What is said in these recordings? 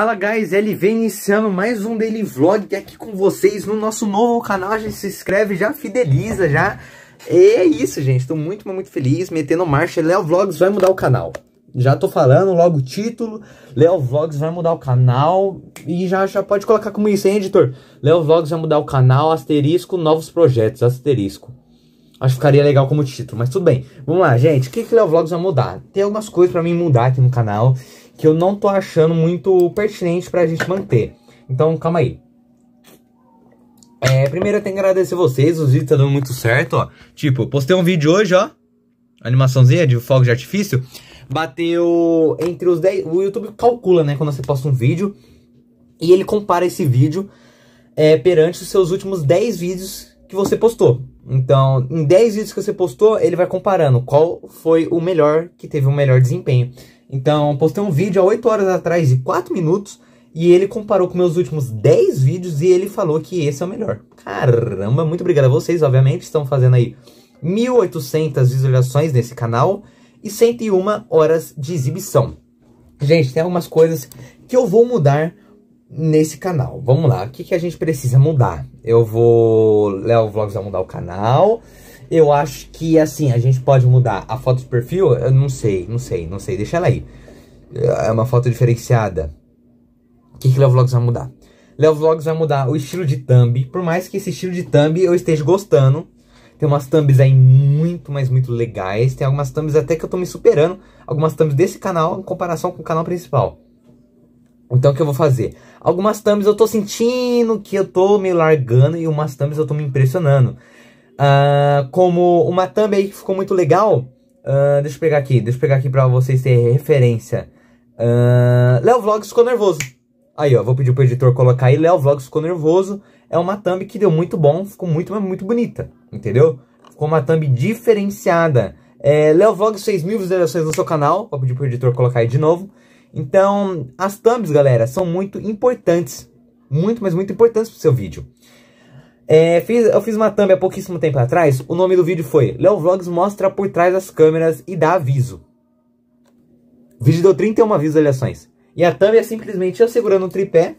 Fala guys, LV iniciando mais um daily vlog aqui com vocês no nosso novo canal, já se inscreve, já fideliza, já. E é isso gente, tô muito, muito feliz, metendo marcha, Léo Vlogs vai mudar o canal. Já tô falando logo o título, Léo Vlogs vai mudar o canal e já, já pode colocar como isso, hein editor? Léo Vlogs vai mudar o canal, asterisco, novos projetos, asterisco. Acho que ficaria legal como título, mas tudo bem. Vamos lá, gente. O que, que o Léo Vlogs vai mudar? Tem algumas coisas para mim mudar aqui no canal que eu não tô achando muito pertinente pra gente manter. Então, calma aí. É, primeiro eu tenho que agradecer vocês, os vídeos estão tá dando muito certo, ó. Tipo, postei um vídeo hoje, ó. Animaçãozinha de fogo de artifício. Bateu entre os 10. O YouTube calcula, né, quando você posta um vídeo. E ele compara esse vídeo é, perante os seus últimos 10 vídeos que você postou. Então, em 10 vídeos que você postou, ele vai comparando qual foi o melhor que teve o melhor desempenho. Então, postei um vídeo há 8 horas atrás de 4 minutos e ele comparou com meus últimos 10 vídeos e ele falou que esse é o melhor. Caramba, muito obrigado a vocês, obviamente, estão fazendo aí 1800 visualizações nesse canal e 101 horas de exibição. Gente, tem algumas coisas que eu vou mudar nesse canal. Vamos lá, o que, que a gente precisa mudar? Eu vou... Léo Vlogs vai mudar o canal... Eu acho que, assim, a gente pode mudar a foto de perfil? Eu não sei, não sei, não sei. Deixa ela aí. É uma foto diferenciada. O que, que Léo Vlogs vai mudar? Léo Vlogs vai mudar o estilo de thumb. Por mais que esse estilo de thumb eu esteja gostando. Tem umas thumbs aí muito, mas muito legais. Tem algumas thumbs até que eu tô me superando. Algumas thumbs desse canal em comparação com o canal principal. Então o que eu vou fazer? Algumas thumbs eu tô sentindo que eu tô me largando e umas thumbs eu tô me impressionando. Uh, como uma thumb aí que ficou muito legal, uh, deixa eu pegar aqui, deixa eu pegar aqui pra vocês terem referência. Uh, Léo Vlogs ficou nervoso. Aí, ó, vou pedir pro editor colocar aí, Léo Vlogs ficou nervoso. É uma thumb que deu muito bom, ficou muito, muito bonita, entendeu? Ficou uma thumb diferenciada. É, Léo Vlogs fez mil visualizações no seu canal, vou pedir pro editor colocar aí de novo. Então, as thumbs, galera, são muito importantes. Muito, mas muito importantes pro seu vídeo. É, fiz, eu fiz uma thumb há pouquíssimo tempo atrás. O nome do vídeo foi Léo Vlogs mostra por trás das câmeras e dá aviso. O vídeo deu 31 visualizações. E a thumb é simplesmente eu segurando um tripé.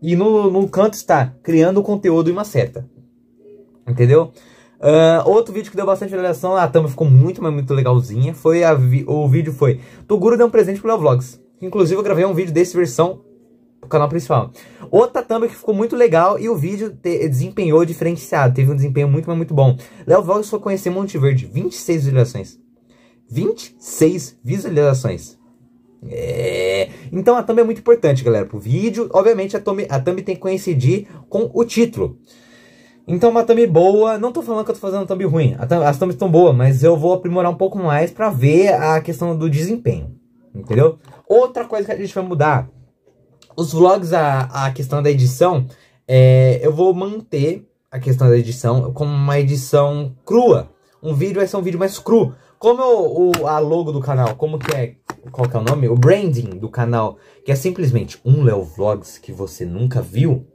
E no, no canto está criando conteúdo em uma Entendeu? Entendeu? Uh, outro vídeo que deu bastante visualização, a tampa ficou muito, mas muito legalzinha, foi o vídeo foi Toguro deu um presente pro Léo Vlogs. Inclusive eu gravei um vídeo desse versão pro canal principal. Outra thumb que ficou muito legal e o vídeo desempenhou diferenciado. Teve um desempenho muito, mas muito bom. Léo Vlogs foi conhecer Monte Verde. 26 visualizações. 26 visualizações. É. Então a thumb é muito importante, galera, pro vídeo. Obviamente a thumb, a thumb tem que coincidir com o título. Então uma thumb boa, não tô falando que eu tô fazendo thumb ruim, as thumbs estão boas, mas eu vou aprimorar um pouco mais pra ver a questão do desempenho, entendeu? Outra coisa que a gente vai mudar, os vlogs, a, a questão da edição, é, eu vou manter a questão da edição como uma edição crua. Um vídeo vai ser um vídeo mais cru. Como o, a logo do canal, como que é, qual que é o nome? O branding do canal, que é simplesmente um Leo Vlogs que você nunca viu,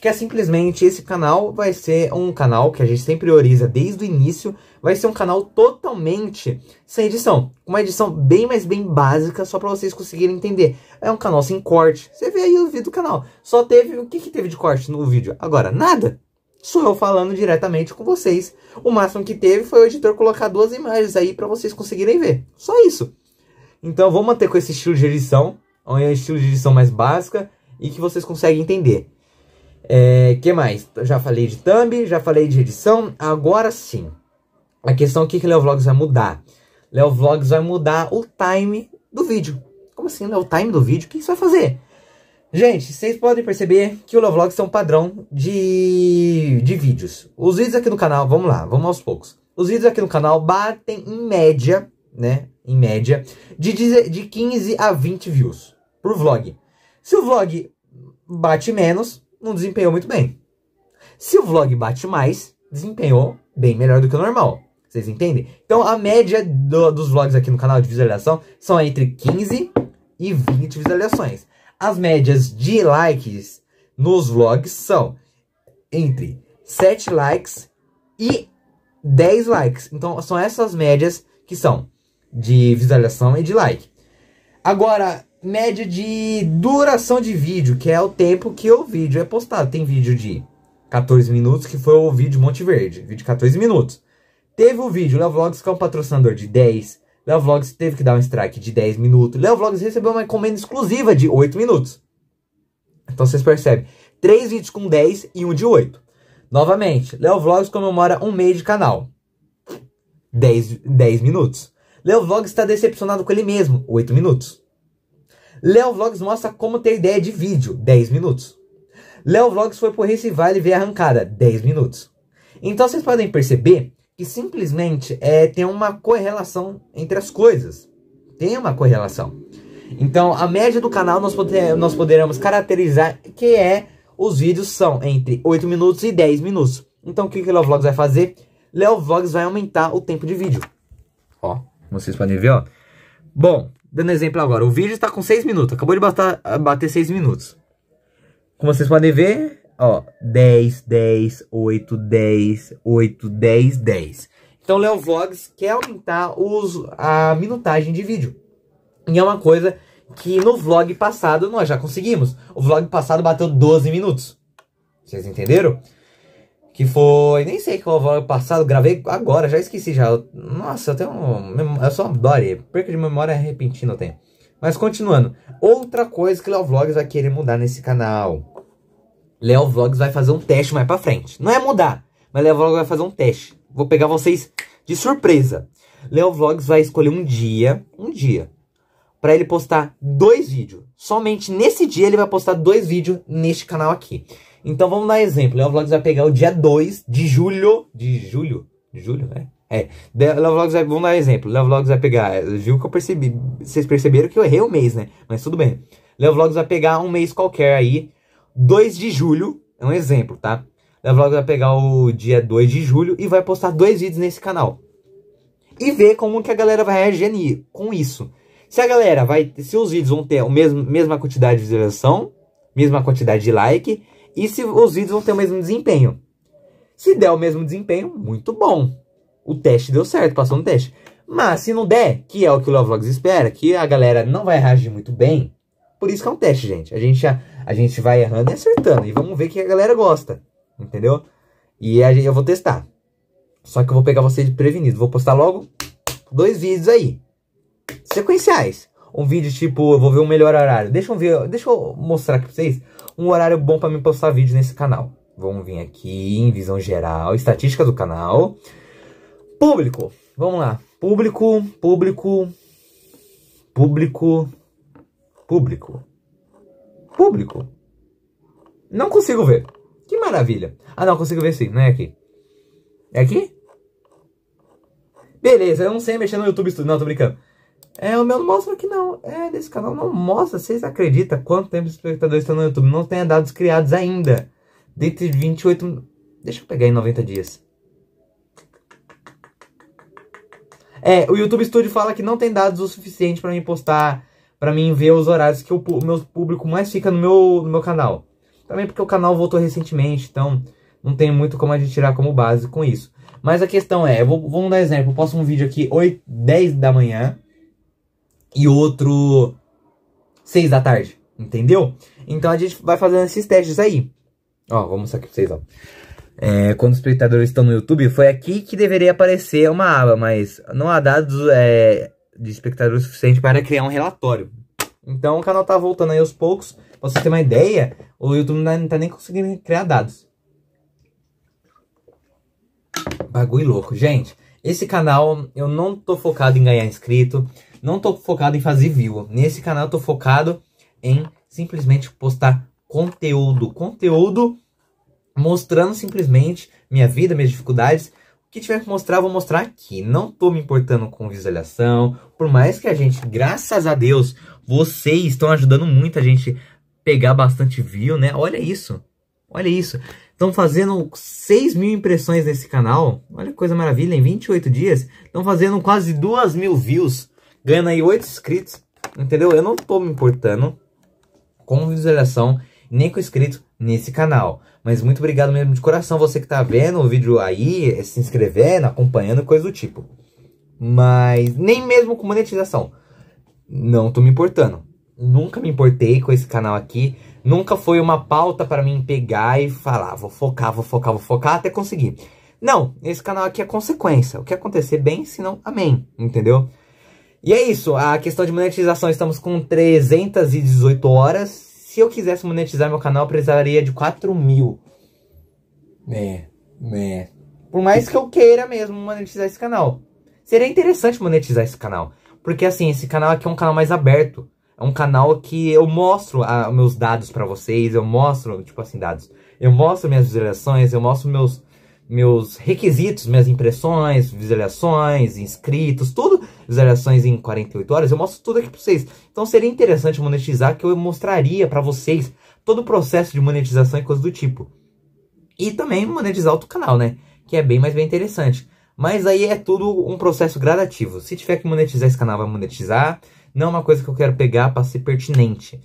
que é simplesmente esse canal vai ser um canal que a gente sempre prioriza desde o início, vai ser um canal totalmente sem edição, uma edição bem mais bem básica, só para vocês conseguirem entender. É um canal sem corte, você vê aí o vídeo do canal, só teve, o que, que teve de corte no vídeo? Agora, nada! Sou eu falando diretamente com vocês. O máximo que teve foi o editor colocar duas imagens aí para vocês conseguirem ver. Só isso. Então, vou manter com esse estilo de edição, é um estilo de edição mais básica e que vocês conseguem entender. É, que mais? Já falei de thumb, já falei de edição. Agora sim, a questão é o que, que Leo Vlogs vai mudar. Leo Vlogs vai mudar o time do vídeo. Como assim, O time do vídeo? O que isso vai fazer? Gente, vocês podem perceber que o Leo Vlogs é um padrão de, de vídeos. Os vídeos aqui no canal, vamos lá, vamos aos poucos. Os vídeos aqui no canal batem em média, né? Em média, de, de 15 a 20 views por vlog. Se o vlog bate menos, não desempenhou muito bem. Se o vlog bate mais, desempenhou bem melhor do que o normal. Vocês entendem? Então a média do, dos vlogs aqui no canal de visualização são entre 15 e 20 visualizações. As médias de likes nos vlogs são entre 7 likes e 10 likes. Então são essas médias que são de visualização e de like. Agora, média de duração de vídeo, que é o tempo que o vídeo é postado. Tem vídeo de 14 minutos, que foi o vídeo Monte Verde, vídeo de 14 minutos. Teve o vídeo, Léo Vlogs, que é um patrocinador de 10. Léo Vlogs teve que dar um strike de 10 minutos. Léo Vlogs recebeu uma encomenda exclusiva de 8 minutos. Então vocês percebem, 3 vídeos com 10 e um de 8. Novamente, Léo Vlogs comemora um mês de canal. 10, 10 minutos. Léo Vlogs está decepcionado com ele mesmo, 8 minutos. Léo Vlogs mostra como ter ideia de vídeo, 10 minutos. Léo Vlogs foi por Race Vale ver arrancada, 10 minutos. Então vocês podem perceber que simplesmente é, tem uma correlação entre as coisas. Tem uma correlação. Então a média do canal nós, poder, nós poderemos caracterizar que é os vídeos são entre 8 minutos e 10 minutos. Então o que, que o Léo Vlogs vai fazer? Léo Vlogs vai aumentar o tempo de vídeo. Ó, vocês podem ver, ó. Bom, dando exemplo agora, o vídeo está com 6 minutos, acabou de ah, bater, bater 6 minutos. Como vocês podem ver, ó, 10, 10, 8, 10, 8, 10, 10. Então o Léo Vlogs quer aumentar os, a minutagem de vídeo. E é uma coisa que no vlog passado nós já conseguimos. O vlog passado bateu 12 minutos. Vocês entenderam? que foi, nem sei qual foi o passado, gravei agora, já esqueci já. nossa, eu tenho um, eu só adoro, perca de memória repentina eu tenho. Mas continuando, outra coisa que Léo Vlogs vai querer mudar nesse canal. Léo Vlogs vai fazer um teste mais pra frente. Não é mudar, mas Léo Vlogs vai fazer um teste. Vou pegar vocês de surpresa. Léo Vlogs vai escolher um dia, um dia, para ele postar dois vídeos. Somente nesse dia ele vai postar dois vídeos neste canal aqui. Então vamos dar exemplo. Leovlogs vai pegar o dia 2 de julho. De julho? De julho, né? É. Leovlogs vai. Vamos dar exemplo. Leovlogs vai pegar. Viu que eu percebi. Vocês perceberam que eu errei o um mês, né? Mas tudo bem. Leovlogs vai pegar um mês qualquer aí. 2 de julho. É um exemplo, tá? Leovlogs vai pegar o dia 2 de julho e vai postar dois vídeos nesse canal. E ver como que a galera vai reagir com isso. Se a galera vai. Se os vídeos vão ter a mesma, mesma quantidade de visualização, mesma quantidade de like e se os vídeos vão ter o mesmo desempenho. Se der o mesmo desempenho, muito bom. O teste deu certo, passou no teste. Mas se não der, que é o que o Love Vlogs espera, que a galera não vai reagir muito bem, por isso que é um teste, gente. A gente, a, a gente vai errando e acertando. E vamos ver o que a galera gosta. Entendeu? E a, eu vou testar. Só que eu vou pegar você de prevenido. Vou postar logo dois vídeos aí. Sequenciais um vídeo tipo, eu vou ver um melhor horário. Deixa eu ver, deixa eu mostrar aqui pra vocês um horário bom para mim postar vídeo nesse canal. Vamos vir aqui em visão geral, estatística do canal. Público, vamos lá. Público, público, público, público, público. Não consigo ver. Que maravilha. Ah, não, consigo ver sim, não é aqui. É aqui? Beleza, eu não sei mexer no YouTube Studio. Não, tô brincando. É, o meu não mostra que não. É, desse canal não mostra. Vocês acreditam quanto tempo os espectadores estão no YouTube? Não tem dados criados ainda. Dentre 28... Deixa eu pegar em 90 dias. É, o YouTube Studio fala que não tem dados o suficiente para mim postar, para mim ver os horários que o meu público mais fica no meu, no meu canal. Também porque o canal voltou recentemente, então não tem muito como a gente tirar como base com isso. Mas a questão é, vou, vamos dar exemplo, eu posto um vídeo aqui 8, 10 da manhã, e outro 6 da tarde, entendeu? Então a gente vai fazendo esses testes aí. Ó, vou mostrar aqui pra vocês, ó. É, quando os espectadores estão no YouTube, foi aqui que deveria aparecer uma aba, mas não há dados é, de espectadores suficiente para criar um relatório. Então o canal tá voltando aí aos poucos. Pra você ter uma ideia, o YouTube não tá nem conseguindo criar dados. Bagulho louco. Gente, esse canal eu não tô focado em ganhar inscrito. Não tô focado em fazer view. Nesse canal eu tô focado em simplesmente postar conteúdo. Conteúdo mostrando simplesmente minha vida, minhas dificuldades. O que tiver que mostrar, eu vou mostrar aqui. Não tô me importando com visualização. Por mais que a gente, graças a Deus, vocês estão ajudando muito a gente pegar bastante view, né? Olha isso. Olha isso. Estão fazendo 6 mil impressões nesse canal. Olha que coisa maravilha. Em 28 dias, estão fazendo quase 2 mil views ganhando aí 8 inscritos, entendeu? Eu não tô me importando com visualização nem com inscrito nesse canal. Mas muito obrigado mesmo de coração você que tá vendo o vídeo aí, eh, se inscrevendo, acompanhando, coisa do tipo. Mas nem mesmo com monetização. Não tô me importando. Nunca me importei com esse canal aqui. Nunca foi uma pauta para mim pegar e falar, ah, vou focar, vou focar, vou focar até conseguir. Não, esse canal aqui é consequência. O que acontecer bem, se não, amém. Entendeu? E é isso, a questão de monetização, estamos com 318 horas. Se eu quisesse monetizar meu canal, eu precisaria de 4 mil. É, é. Por mais que eu queira mesmo monetizar esse canal. Seria interessante monetizar esse canal. Porque assim, esse canal aqui é um canal mais aberto. É um canal que eu mostro ah, meus dados para vocês, eu mostro, tipo assim, dados. Eu mostro minhas visualizações, eu mostro meus meus requisitos, minhas impressões, visualizações, inscritos, tudo, visualizações em 48 horas, eu mostro tudo aqui para vocês. Então seria interessante monetizar que eu mostraria para vocês todo o processo de monetização e coisas do tipo. E também monetizar outro canal, né? Que é bem mais bem interessante. Mas aí é tudo um processo gradativo. Se tiver que monetizar esse canal, vai monetizar. Não é uma coisa que eu quero pegar para ser pertinente.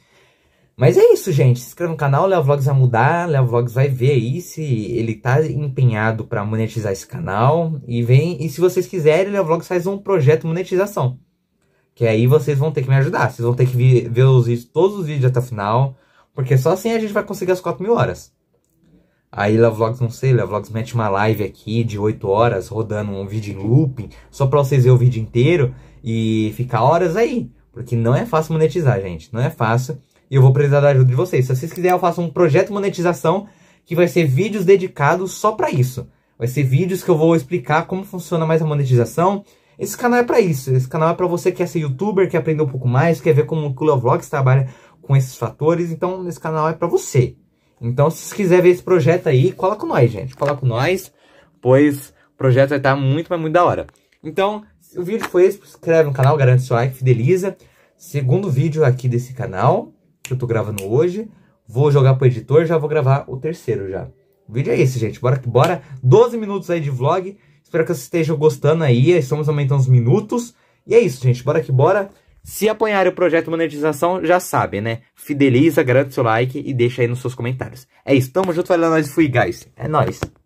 Mas é isso, gente. Se inscreva no canal, Léo Vlogs vai mudar. Léo Vlogs vai ver aí se ele tá empenhado para monetizar esse canal. E vem. E se vocês quiserem, Léo Vlogs faz um projeto monetização. Que aí vocês vão ter que me ajudar. Vocês vão ter que ver os vídeos, todos os vídeos até o final. Porque só assim a gente vai conseguir as 4 mil horas. Aí Léo Vlogs, não sei, Léo Vlogs mete uma live aqui de 8 horas, rodando um vídeo em looping, só pra vocês verem o vídeo inteiro e ficar horas aí. Porque não é fácil monetizar, gente. Não é fácil. E eu vou precisar da ajuda de vocês. Se vocês quiserem, eu faço um projeto monetização que vai ser vídeos dedicados só para isso. Vai ser vídeos que eu vou explicar como funciona mais a monetização. Esse canal é para isso. Esse canal é para você que quer ser youtuber, quer aprender um pouco mais, quer ver como o Kula Vlogs trabalha com esses fatores. Então, esse canal é para você. Então, se vocês quiserem ver esse projeto aí, cola com nós, gente. Cola com nós, pois o projeto vai estar tá muito, mas muito da hora. Então, o vídeo foi esse. Se inscreve no canal, garante seu like, fideliza. Segundo vídeo aqui desse canal que eu tô gravando hoje. Vou jogar pro editor, já vou gravar o terceiro já. O vídeo é esse, gente. Bora que bora. 12 minutos aí de vlog. Espero que vocês estejam gostando aí. Estamos aumentando os minutos. E é isso, gente. Bora que bora. Se apoiar o projeto monetização, já sabe, né? Fideliza, garante seu like e deixa aí nos seus comentários. É isso, tamo junto, valeu, é nós fui, guys. É nóis.